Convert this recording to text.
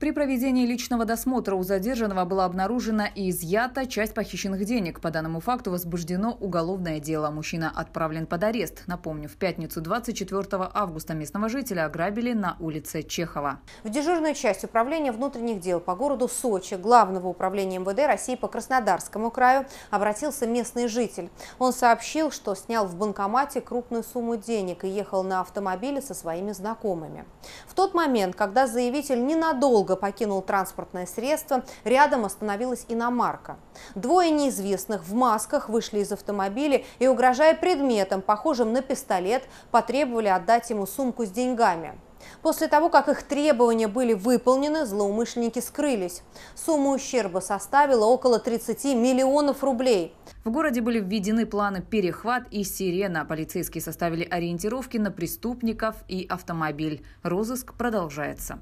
При проведении личного досмотра у задержанного была обнаружена и изъята часть похищенных денег. По данному факту возбуждено уголовное дело. Мужчина отправлен под арест. Напомню, в пятницу 24 августа местного жителя ограбили на улице Чехова. В дежурную часть управления внутренних дел по городу Сочи Главного управления МВД России по Краснодарскому краю обратился местный житель. Он сообщил, что снял в банкомате крупную сумму денег и ехал на автомобиле со своими знакомыми тот момент, когда заявитель ненадолго покинул транспортное средство, рядом остановилась иномарка. Двое неизвестных в масках вышли из автомобиля и, угрожая предметом, похожим на пистолет, потребовали отдать ему сумку с деньгами. После того, как их требования были выполнены, злоумышленники скрылись. Сумма ущерба составила около 30 миллионов рублей. В городе были введены планы «Перехват» и «Сирена». Полицейские составили ориентировки на преступников и автомобиль. Розыск продолжается.